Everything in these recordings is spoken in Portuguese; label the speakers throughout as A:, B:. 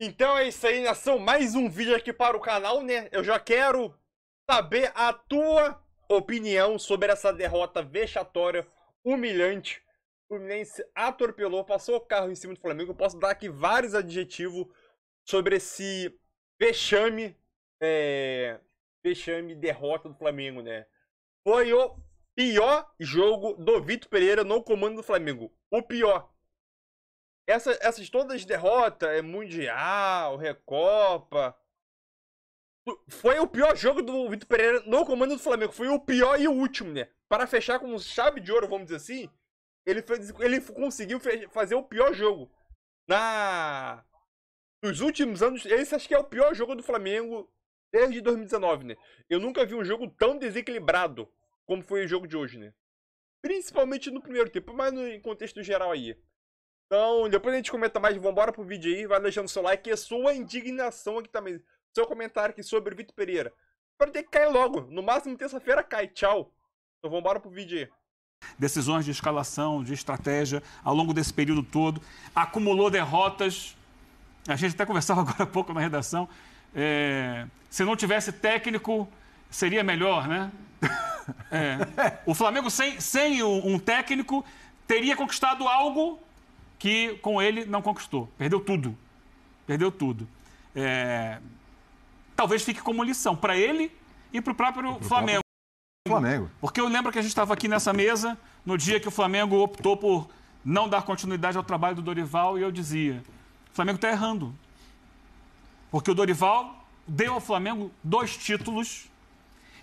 A: Então é isso aí, nação. Mais um vídeo aqui para o canal, né? Eu já quero saber a tua opinião sobre essa derrota vexatória, humilhante. O Fluminense atropelou, passou o carro em cima do Flamengo. Eu posso dar aqui vários adjetivos sobre esse vexame, é... vexame derrota do Flamengo, né? Foi o pior jogo do Vitor Pereira no comando do Flamengo. O pior. Essa, essas todas derrotas, é Mundial, Recopa. Foi o pior jogo do Vitor Pereira no comando do Flamengo. Foi o pior e o último, né? Para fechar com chave de ouro, vamos dizer assim, ele, fez, ele conseguiu fazer o pior jogo. Na. Nos últimos anos, esse acho que é o pior jogo do Flamengo desde 2019, né? Eu nunca vi um jogo tão desequilibrado como foi o jogo de hoje, né? Principalmente no primeiro tempo, mas no contexto geral aí. Então, depois a gente comenta mais, vambora pro vídeo aí, vai deixando seu like e sua indignação aqui também. Seu comentário aqui sobre o Vitor Pereira. Espero ter que cair logo, no máximo terça-feira cai, tchau. Então vambora pro vídeo aí.
B: Decisões de escalação, de estratégia, ao longo desse período todo, acumulou derrotas. A gente até conversava agora há pouco na redação. É... Se não tivesse técnico, seria melhor, né? É. O Flamengo sem, sem um técnico teria conquistado algo que com ele não conquistou. Perdeu tudo. Perdeu tudo. É... Talvez fique como lição para ele e para o próprio Flamengo. Flamengo. Porque eu lembro que a gente estava aqui nessa mesa no dia que o Flamengo optou por não dar continuidade ao trabalho do Dorival e eu dizia: o Flamengo está errando. Porque o Dorival deu ao Flamengo dois títulos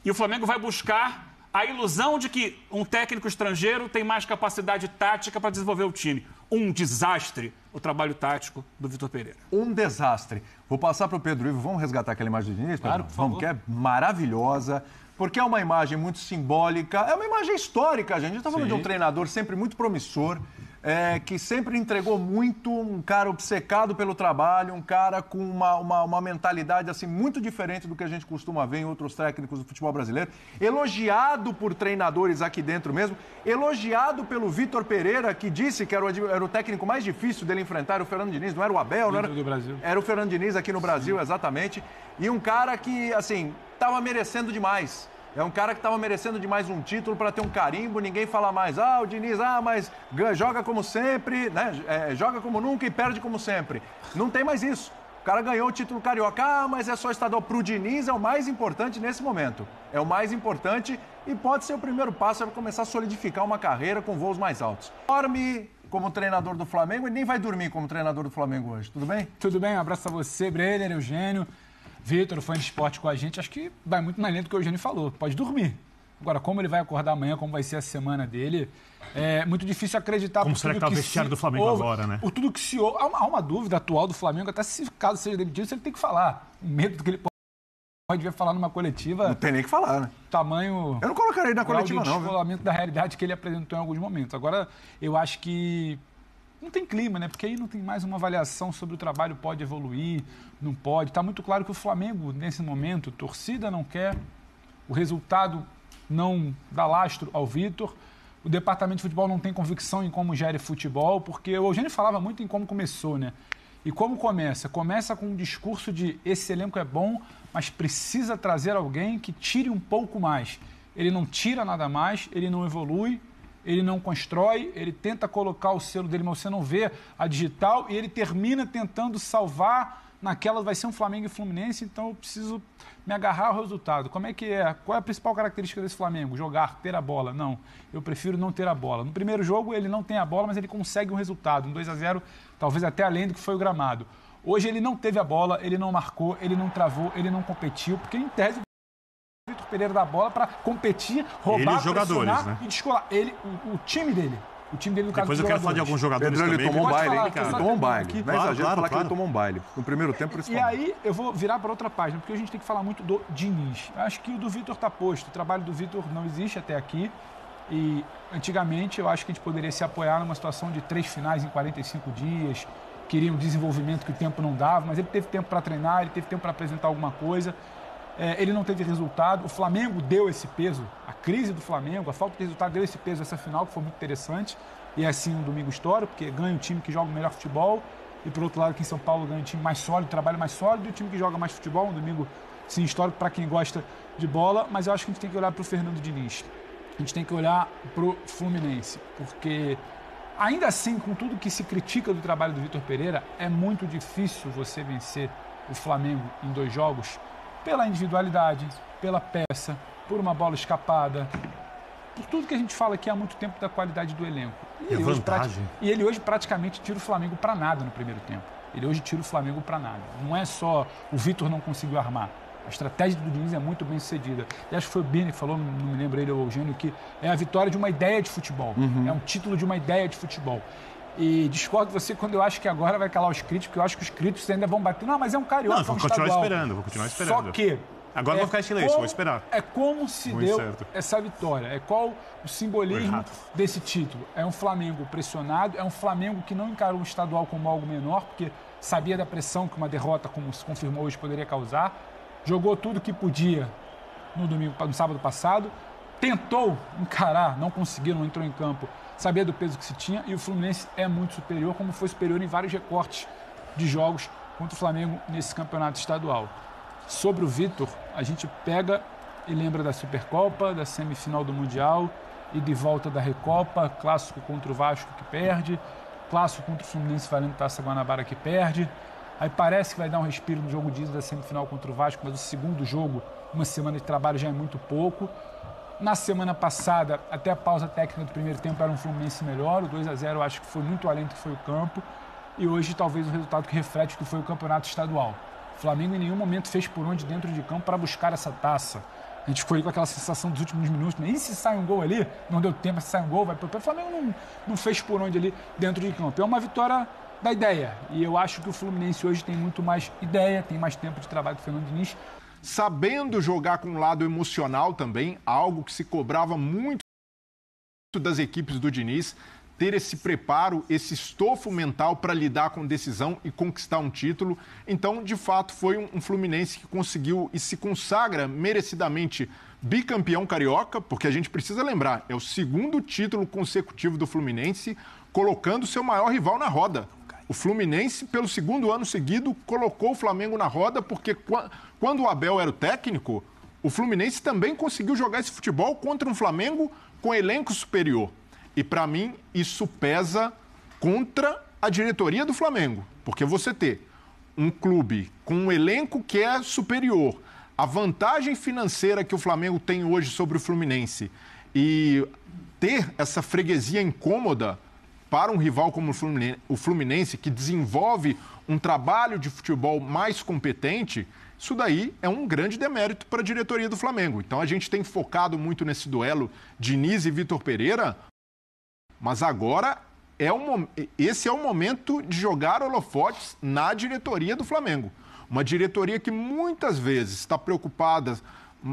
B: e o Flamengo vai buscar a ilusão de que um técnico estrangeiro tem mais capacidade tática para desenvolver o time um desastre o trabalho tático do Vitor Pereira.
C: Um desastre. Vou passar para o Pedro Ivo. Vamos resgatar aquela imagem do Diniz? Claro, Pedro? Vamos, que é maravilhosa. Porque é uma imagem muito simbólica, é uma imagem histórica, gente. A gente está falando Sim. de um treinador sempre muito promissor, é, que sempre entregou muito, um cara obcecado pelo trabalho, um cara com uma, uma, uma, mentalidade assim muito diferente do que a gente costuma ver em outros técnicos do futebol brasileiro, elogiado por treinadores aqui dentro mesmo, elogiado pelo Vitor Pereira, que disse que era o, era o técnico mais difícil dele enfrentar, era o Fernando Diniz, não era o Abel, não era, do Brasil. era o Fernando Diniz aqui no Brasil, Sim. exatamente, e um cara que, assim, estava merecendo demais. É um cara que estava merecendo demais um título para ter um carimbo, ninguém fala mais, ah, o Diniz, ah, mas joga como sempre, né? É, joga como nunca e perde como sempre. Não tem mais isso. O cara ganhou o título carioca, ah, mas é só estadual. Para o Diniz é o mais importante nesse momento. É o mais importante e pode ser o primeiro passo para é começar a solidificar uma carreira com voos mais
D: altos. Dorme como treinador do Flamengo e nem vai dormir como treinador do Flamengo hoje, tudo bem? Tudo bem, um abraço a você, Brenner Eugênio. Vitor, foi no esporte com a gente, acho que vai muito na linha do que o Eugênio falou. Pode dormir. Agora, como ele vai acordar amanhã, como vai ser a semana dele, é muito difícil acreditar. Como será que está o vestiário do Flamengo ouve, agora, né? Por tudo que se ouve. Há uma, há uma, dúvida atual do Flamengo, até se caso seja demitido, se ele tem que falar. O medo do que ele pode vir falar numa coletiva. Não tem nem que falar, né? Tamanho. Eu não ele na coletiva, não. O descolamento da realidade que ele apresentou em alguns momentos. Agora, eu acho que não tem clima, né? Porque aí não tem mais uma avaliação sobre o trabalho pode evoluir, não pode. Está muito claro que o Flamengo, nesse momento, torcida não quer, o resultado não dá lastro ao Vitor. O departamento de futebol não tem convicção em como gere futebol, porque o Eugênio falava muito em como começou, né? E como começa? Começa com um discurso de esse elenco é bom, mas precisa trazer alguém que tire um pouco mais. Ele não tira nada mais, ele não evolui, ele não constrói, ele tenta colocar o selo dele, mas você não vê a digital, e ele termina tentando salvar naquela, vai ser um Flamengo e Fluminense, então eu preciso me agarrar ao resultado. Como é que é? Qual é a principal característica desse Flamengo? Jogar, ter a bola. Não, eu prefiro não ter a bola. No primeiro jogo ele não tem a bola, mas ele consegue um resultado, um 2 a 0 talvez até além do que foi o gramado. Hoje ele não teve a bola, ele não marcou, ele não travou, ele não competiu, porque em tese Pereira da bola para competir, roubar, Ele, pressionar né? e descolar. Ele, o, o time dele, o time dele no Depois eu quero falar de alguns jogadores Pedro, também. Ele tomou um baile, falar, hein, cara? Ele tomou um baile. Não é exagero falar claro. que ele tomou
C: um baile. No primeiro
D: tempo, principalmente. E aí eu vou virar para outra página, porque a gente tem que falar muito do Diniz. Acho que o do Vitor está posto. O trabalho do Vitor não existe até aqui. E antigamente eu acho que a gente poderia se apoiar numa situação de três finais em 45 dias. Queria um desenvolvimento que o tempo não dava, mas ele teve tempo para treinar, ele teve tempo para apresentar alguma coisa é, ele não teve resultado. O Flamengo deu esse peso, a crise do Flamengo, a falta de resultado deu esse peso essa final, que foi muito interessante. E é assim um domingo histórico, porque ganha o time que joga o melhor futebol. E por outro lado, aqui em São Paulo ganha o time mais sólido, trabalho mais sólido, e o time que joga mais futebol, um domingo sim histórico para quem gosta de bola, mas eu acho que a gente tem que olhar para o Fernando Diniz. A gente tem que olhar para o Fluminense, porque ainda assim, com tudo que se critica do trabalho do Vitor Pereira, é muito difícil você vencer o Flamengo em dois jogos pela individualidade, pela peça, por uma bola escapada, por tudo que a gente fala aqui há muito tempo da qualidade do elenco. E, é ele, hoje, e ele hoje praticamente tira o Flamengo para nada no primeiro tempo. Ele hoje tira o Flamengo para nada. Não é só o Vitor não conseguiu armar. A estratégia do Diniz é muito bem sucedida. E acho que foi o Bini que falou, não me lembro ele ou o Eugênio, que é a vitória de uma ideia de futebol. Uhum. É um título de uma ideia de futebol. E discordo de você quando eu acho que agora vai calar os críticos, porque eu acho que os críticos ainda vão bater. Não, mas é um carioca. Não, é vou um continuar estadual. esperando, vou continuar esperando. Só que. Agora é vou ficar em silêncio, como, é vou esperar. É como se Muito deu certo. essa vitória. É qual o simbolismo desse título. É um Flamengo pressionado, é um Flamengo que não encarou o estadual como algo menor, porque sabia da pressão que uma derrota, como se confirmou hoje, poderia causar. Jogou tudo que podia no domingo, no sábado passado. Tentou encarar, não conseguiu, não entrou em campo sabia do peso que se tinha e o Fluminense é muito superior, como foi superior em vários recortes de jogos contra o Flamengo nesse campeonato estadual. Sobre o Vitor, a gente pega e lembra da Supercopa, da semifinal do Mundial e de volta da Recopa, clássico contra o Vasco que perde, clássico contra o Fluminense valendo Taça Guanabara que perde. Aí parece que vai dar um respiro no jogo de da semifinal contra o Vasco, mas o segundo jogo, uma semana de trabalho já é muito pouco na semana passada, até a pausa técnica do primeiro tempo, era um Fluminense melhor. O 2 a 0 eu acho que foi muito além do que foi o campo. E hoje, talvez, o resultado que reflete que foi o campeonato estadual. O Flamengo em nenhum momento fez por onde dentro de campo para buscar essa taça. A gente ficou ali com aquela sensação dos últimos minutos, nem né? se sai um gol ali, não deu tempo, se sai um gol, vai para O Flamengo não, não fez por onde ali dentro de campo. É uma vitória da ideia. E eu acho que o Fluminense hoje tem muito mais ideia, tem mais tempo de trabalho do Fernando Diniz sabendo jogar com um lado
E: emocional também, algo que se cobrava muito das equipes do Diniz, ter esse preparo, esse estofo mental para lidar com decisão e conquistar um título. Então, de fato, foi um, um Fluminense que conseguiu e se consagra merecidamente bicampeão carioca, porque a gente precisa lembrar, é o segundo título consecutivo do Fluminense, colocando seu maior rival na roda. O Fluminense, pelo segundo ano seguido, colocou o Flamengo na roda, porque quando o Abel era o técnico, o Fluminense também conseguiu jogar esse futebol contra um Flamengo com elenco superior. E para mim, isso pesa contra a diretoria do Flamengo, porque você ter um clube com um elenco que é superior, a vantagem financeira que o Flamengo tem hoje sobre o Fluminense e ter essa freguesia incômoda para um rival como o Fluminense, que desenvolve um trabalho de futebol mais competente, isso daí é um grande demérito para a diretoria do Flamengo. Então a gente tem focado muito nesse duelo Diniz e Vitor Pereira, mas agora é esse é o momento de jogar holofotes na diretoria do Flamengo. Uma diretoria que muitas vezes está preocupada,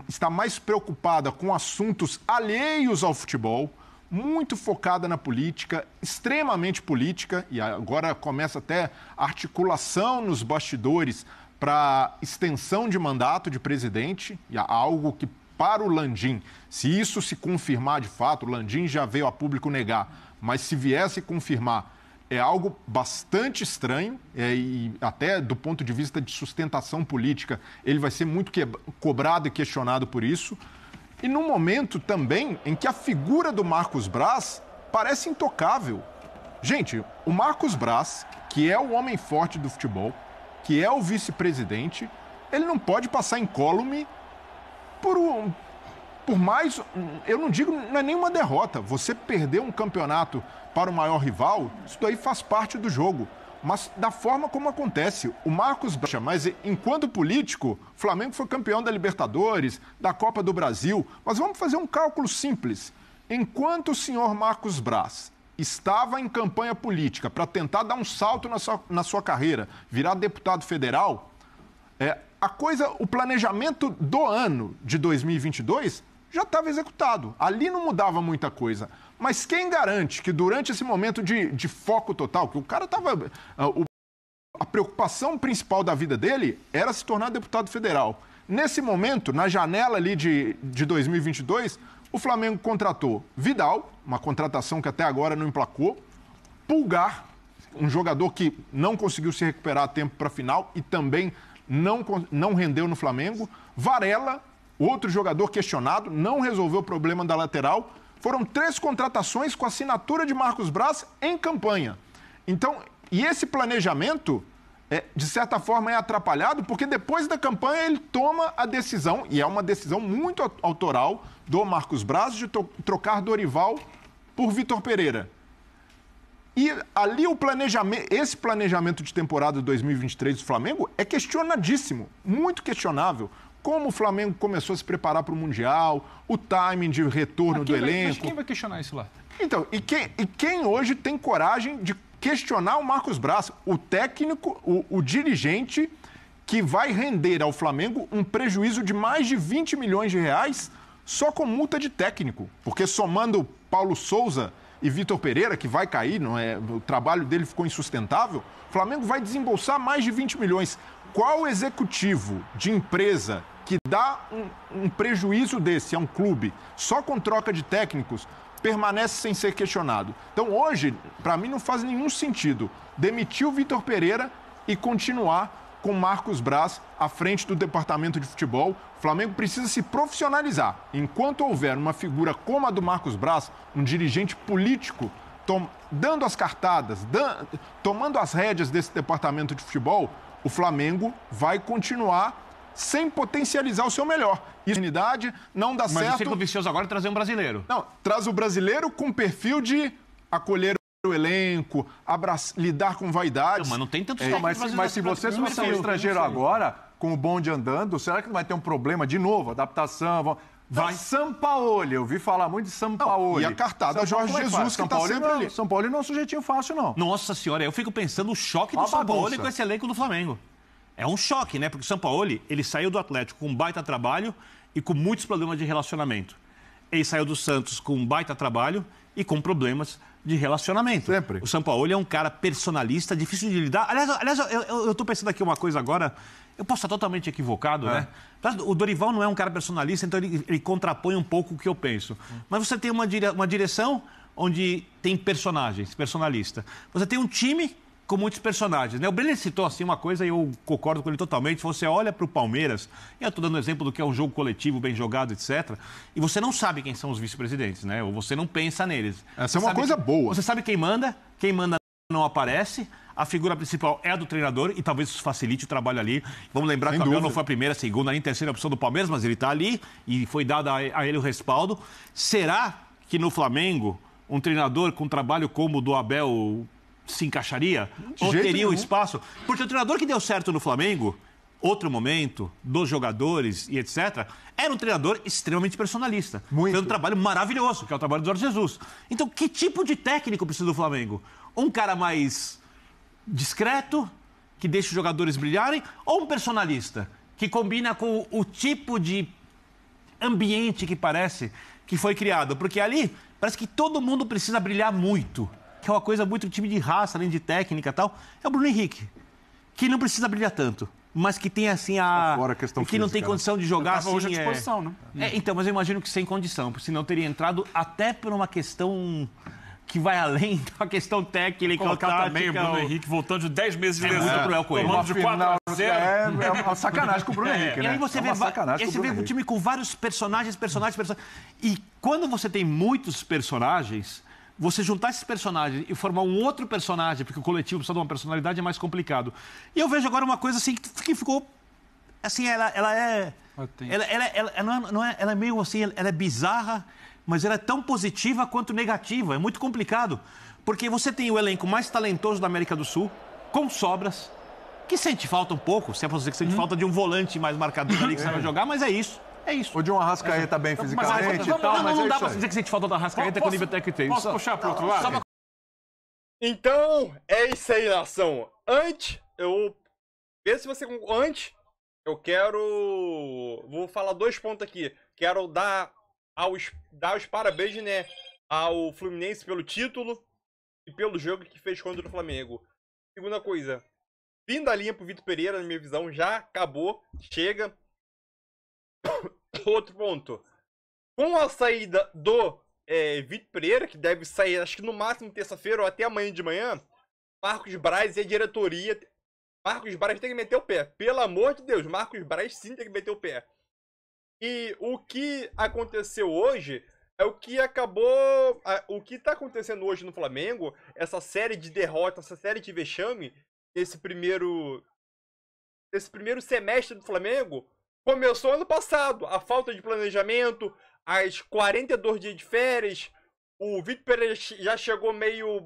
E: está mais preocupada com assuntos alheios ao futebol, muito focada na política, extremamente política, e agora começa até articulação nos bastidores para extensão de mandato de presidente, algo que para o Landim, se isso se confirmar de fato, o Landim já veio a público negar, mas se viesse confirmar, é algo bastante estranho é, e até do ponto de vista de sustentação política, ele vai ser muito que... cobrado e questionado por isso. E num momento também em que a figura do Marcos Braz parece intocável. Gente, o Marcos Braz, que é o homem forte do futebol, que é o vice-presidente, ele não pode passar incólume por um, por mais, eu não digo, não é nenhuma derrota. Você perder um campeonato para o maior rival, isso daí faz parte do jogo mas da forma como acontece. O Marcos Bracha, mas enquanto político, Flamengo foi campeão da Libertadores, da Copa do Brasil. Mas vamos fazer um cálculo simples. Enquanto o senhor Marcos Braz estava em campanha política para tentar dar um salto na sua, na sua carreira, virar deputado federal, é, a coisa, o planejamento do ano de 2022 já estava executado. Ali não mudava muita coisa. Mas quem garante que durante esse momento de, de foco total, que o cara estava. Ah, a preocupação principal da vida dele era se tornar deputado federal. Nesse momento, na janela ali de, de 2022, o Flamengo contratou Vidal, uma contratação que até agora não emplacou, Pulgar, um jogador que não conseguiu se recuperar a tempo para a final e também não, não rendeu no Flamengo, Varela, outro jogador questionado, não resolveu o problema da lateral foram três contratações com assinatura de Marcos Braz em campanha. Então, e esse planejamento, é, de certa forma, é atrapalhado, porque depois da campanha ele toma a decisão, e é uma decisão muito autoral do Marcos Braz, de trocar Dorival por Vitor Pereira. E ali o planejamento, esse planejamento de temporada 2023 do Flamengo é questionadíssimo, muito questionável como o Flamengo começou a se preparar para o Mundial, o timing de retorno do vai, elenco. Mas quem
D: vai questionar isso lá?
E: Então, e quem, e quem hoje tem coragem de questionar o Marcos Braz, o técnico, o, o dirigente que vai render ao Flamengo um prejuízo de mais de 20 milhões de reais só com multa de técnico? Porque somando Paulo Souza e Vitor Pereira, que vai cair, não é, o trabalho dele ficou insustentável, o Flamengo vai desembolsar mais de 20 milhões. Qual executivo de empresa que dá um, um prejuízo desse a um clube só com troca de técnicos permanece sem ser questionado. Então hoje, para mim, não faz nenhum sentido demitir o Vitor Pereira e continuar com Marcos Braz à frente do departamento de futebol. O Flamengo precisa se profissionalizar. Enquanto houver uma figura como a do Marcos Braz, um dirigente político dando as cartadas, tomando as rédeas desse departamento de futebol, o Flamengo vai continuar sem potencializar o seu melhor. Isso não dá Mas certo. Mas o
F: vicioso agora é trazer um brasileiro. Não,
E: traz o brasileiro com perfil de acolher o elenco, lidar com vaidades. Não, mas não tem tantos é, mas, mas se você trouxer um estrangeiro
C: agora, com o bonde andando, será que não vai ter um problema de novo? Adaptação, vão... Vai. Paulo. eu ouvi falar muito de São Paulo e a cartada Jorge é Jesus, tá é que São Paulo tá sempre ali.
F: São Paulo não é um sujeitinho fácil, não. Nossa senhora, eu fico pensando o choque Uma do Paulo com esse elenco do Flamengo. É um choque, né? Porque o Sampaoli, ele saiu do Atlético com um baita trabalho e com muitos problemas de relacionamento. Ele saiu do Santos com um baita trabalho e com problemas de relacionamento. Sempre. O Sampaoli é um cara personalista, difícil de lidar. Aliás, aliás eu estou pensando aqui uma coisa agora, eu posso estar totalmente equivocado, é. né? O Dorival não é um cara personalista, então ele, ele contrapõe um pouco o que eu penso. Mas você tem uma, dire, uma direção onde tem personagens, personalista. Você tem um time com muitos personagens. Né? O Brenner citou assim uma coisa e eu concordo com ele totalmente. Você olha para o Palmeiras, e eu estou dando um exemplo do que é um jogo coletivo, bem jogado, etc. E você não sabe quem são os vice-presidentes, né? Ou você não pensa neles. Essa é você é uma coisa que, boa. Você sabe quem manda, quem manda não aparece. A figura principal é a do treinador e talvez isso facilite o trabalho ali. Vamos lembrar Sem que o Abel não foi a primeira, a segunda, nem terceira opção do Palmeiras, mas ele está ali e foi dado a ele o respaldo. Será que no Flamengo um treinador com um trabalho como o do Abel se encaixaria? De ou teria nenhum. um espaço? Porque o treinador que deu certo no Flamengo, outro momento, dos jogadores e etc., era um treinador extremamente personalista. Muito. Fez um trabalho maravilhoso, que é o trabalho do Jorge Jesus. Então, que tipo de técnico precisa do Flamengo? Um cara mais discreto, que deixa os jogadores brilharem, ou um personalista, que combina com o tipo de ambiente que parece que foi criado? Porque ali parece que todo mundo precisa brilhar muito que é uma coisa muito time de raça, além de técnica e tal, é o Bruno Henrique, que não precisa brilhar tanto. Mas que tem assim a. Fora a questão que física, não tem né? condição de jogar assim. hoje à assim, é- disposição, é... né? É, então, mas eu imagino que sem condição, porque senão teria entrado até por uma questão que vai além da questão técnica. Colocar tática, também o Bruno ou... Henrique
B: voltando de 10 meses de é lesão. É muito cruel com ele. Tomando de 4 a 0. É,
F: é uma é. sacanagem com o Bruno Henrique, é. né? E aí né? você é vê, sacanagem você vê um time
B: com vários personagens,
F: personagens, personagens. E quando você tem muitos personagens você juntar esses personagens e formar um outro personagem, porque o coletivo precisa de uma personalidade, é mais complicado. E eu vejo agora uma coisa assim que ficou. Assim, ela, ela é. Ela, ela, ela, ela, não é, é ela é meio assim, ela é bizarra, mas ela é tão positiva quanto negativa. É muito complicado. Porque você tem o elenco mais talentoso da América do Sul, com sobras, que sente falta um pouco, se é você que sente hum. falta de um volante mais marcador ali que é. saiba jogar, mas é isso. É isso. O de uma rascaeta é bem fisicamente mas, e tal, não, mas não, não é dá para dizer que sente falta da rascaeta posso, com o nível técnico tem. Posso puxar para outro lado?
A: Então, é isso aí, nação. Antes, eu... Vê se você... Antes, eu quero... Vou falar dois pontos aqui. Quero dar, aos... dar os parabéns, né? Ao Fluminense pelo título e pelo jogo que fez contra o Flamengo. Segunda coisa, fim da linha pro Vitor Pereira, na minha visão, já acabou, chega. outro ponto. Com a saída do é, Vitor Pereira, que deve sair acho que no máximo terça-feira ou até amanhã de manhã, Marcos Braz e a diretoria. Marcos Braz tem que meter o pé. Pelo amor de Deus, Marcos Braz sim tem que meter o pé. E o que aconteceu hoje é o que acabou. O que está acontecendo hoje no Flamengo, essa série de derrotas, essa série de vexame, esse primeiro. Esse primeiro semestre do Flamengo, Começou ano passado. A falta de planejamento, as 42 dias de férias. O Vitor Pereira já chegou meio,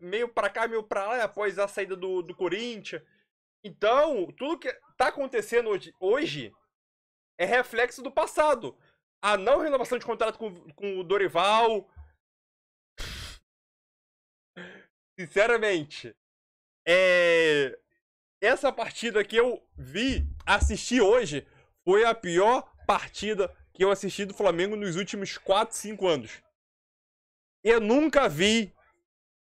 A: meio para cá, meio para lá após a saída do, do Corinthians. Então, tudo que está acontecendo hoje, hoje é reflexo do passado. A não renovação de contrato com, com o Dorival. Sinceramente, é... essa partida que eu vi, assisti hoje, foi a pior partida que eu assisti do Flamengo nos últimos 4, 5 anos. Eu nunca vi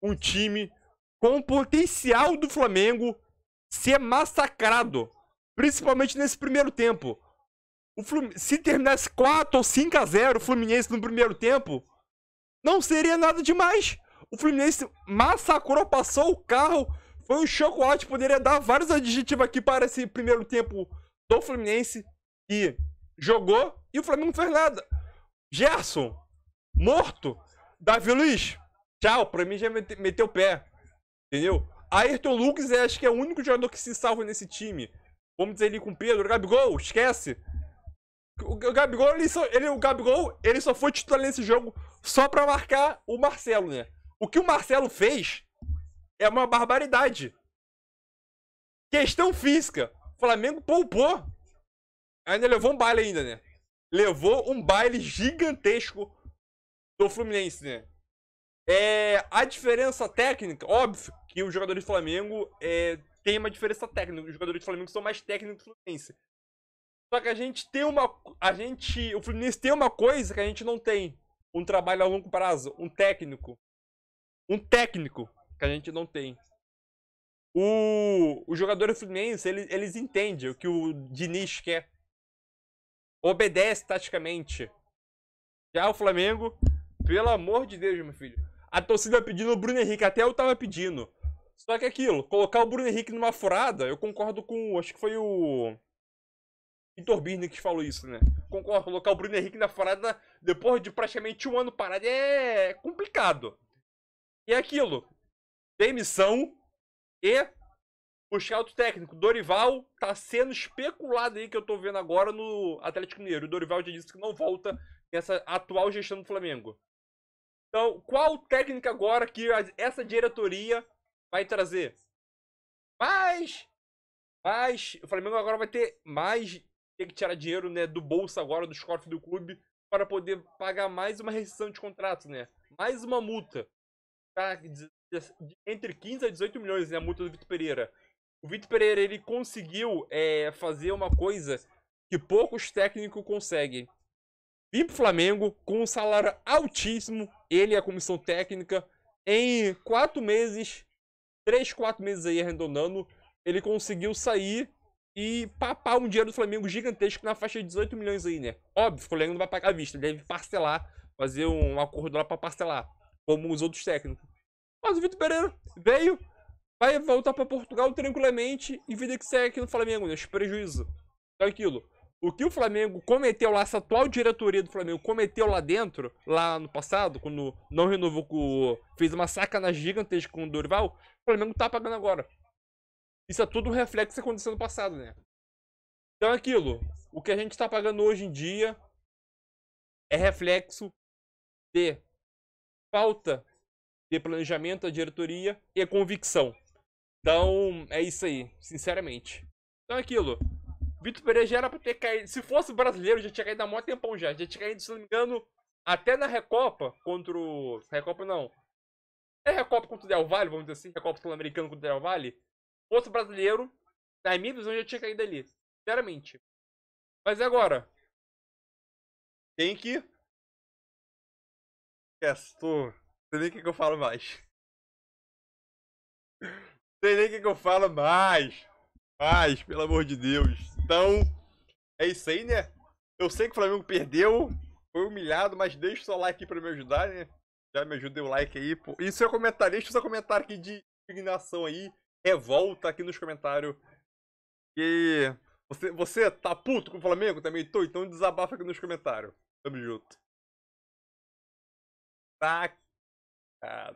A: um time com o potencial do Flamengo ser massacrado, principalmente nesse primeiro tempo. se terminasse 4 ou 5 a 0 o Fluminense no primeiro tempo, não seria nada demais. O Fluminense massacrou, passou o carro, foi um chocolate, poderia dar vários adjetivos aqui para esse primeiro tempo do Fluminense que jogou e o Flamengo não fez nada. Gerson, morto. Davi Luiz, tchau. Pra mim já meteu o pé. Entendeu? Ayrton Lucas é, acho que é o único jogador que se salva nesse time. Vamos dizer ali com o Pedro. Gabigol, esquece. O Gabigol, ele só, ele, o Gabigol, ele só foi titular nesse jogo só pra marcar o Marcelo, né? O que o Marcelo fez é uma barbaridade. Questão física. O Flamengo poupou Ainda levou um baile ainda, né? Levou um baile gigantesco do Fluminense, né? É, a diferença técnica, óbvio que os jogadores do Flamengo é, tem uma diferença técnica. Os jogadores do Flamengo são mais técnicos que o Fluminense. Só que a gente tem uma. A gente. O Fluminense tem uma coisa que a gente não tem. Um trabalho a longo prazo. Um técnico. Um técnico que a gente não tem. O, o jogador do Fluminense, eles entendem o que o Diniz quer obedece taticamente. Já o Flamengo, pelo amor de Deus, meu filho. A torcida pedindo o Bruno Henrique, até eu tava pedindo. Só que aquilo, colocar o Bruno Henrique numa furada, eu concordo com. Acho que foi o. Vitor Birne que falou isso, né? Concordo, colocar o Bruno Henrique na furada depois de praticamente um ano parado é complicado. E é aquilo, demissão e o scout técnico, Dorival, tá sendo especulado aí que eu tô vendo agora no Atlético Mineiro. O Dorival já disse que não volta nessa atual gestão do Flamengo. Então, qual técnica agora que essa diretoria vai trazer? Mas, mas o Flamengo agora vai ter mais tem que tirar dinheiro, né, do bolso agora do cofres do clube para poder pagar mais uma rescisão de contrato, né? Mais uma multa. Tá entre 15 a 18 milhões, né, a multa do Vitor Pereira. O Vitor Pereira ele conseguiu é, fazer uma coisa que poucos técnicos conseguem. Vim pro Flamengo com um salário altíssimo, ele e a comissão técnica, em quatro meses, três, quatro meses aí arredondando, ele conseguiu sair e papar um dinheiro do Flamengo gigantesco na faixa de 18 milhões aí, né? Óbvio, o Flamengo não vai pagar à vista, deve parcelar, fazer um acordo lá pra parcelar, como os outros técnicos. Mas o Vitor Pereira veio, vai voltar para Portugal tranquilamente e vida que segue aqui no Flamengo, né? Esse prejuízo. Então aquilo. O que o Flamengo cometeu lá, essa atual diretoria do Flamengo cometeu lá dentro, lá no passado, quando não renovou com fez uma sacanagem gigantesca com o Dorival, o Flamengo tá pagando agora. Isso é tudo um reflexo que aconteceu no passado, né? Então aquilo, o que a gente tá pagando hoje em dia é reflexo de falta de planejamento da diretoria e convicção. Então, é isso aí, sinceramente. Então é aquilo. Vitor Pereira já era pra ter caído. Se fosse brasileiro, já tinha caído há muito tempão já. Já tinha caído, se não me engano, até na Recopa contra o. Recopa não. É Recopa contra o Del Valle, vamos dizer assim. Recopa Sul-Americano contra o Del Valle. Outro brasileiro, na minha visão, já tinha caído ali. Sinceramente. Mas agora. Tem que. Esquece, tô. Não sei nem o que, que eu falo mais sei nem o que, que eu falo mais. Mais, pelo amor de Deus. Então, é isso aí, né? Eu sei que o Flamengo perdeu, foi humilhado, mas deixa o seu like para pra me ajudar, né? Já me ajuda o like aí. Pô. E seu comentário, deixa o seu comentário aqui de indignação aí, revolta aqui nos comentários. E você, você tá puto com o Flamengo? Também tô, então desabafa aqui nos comentários. Tamo junto. Tá. Ah.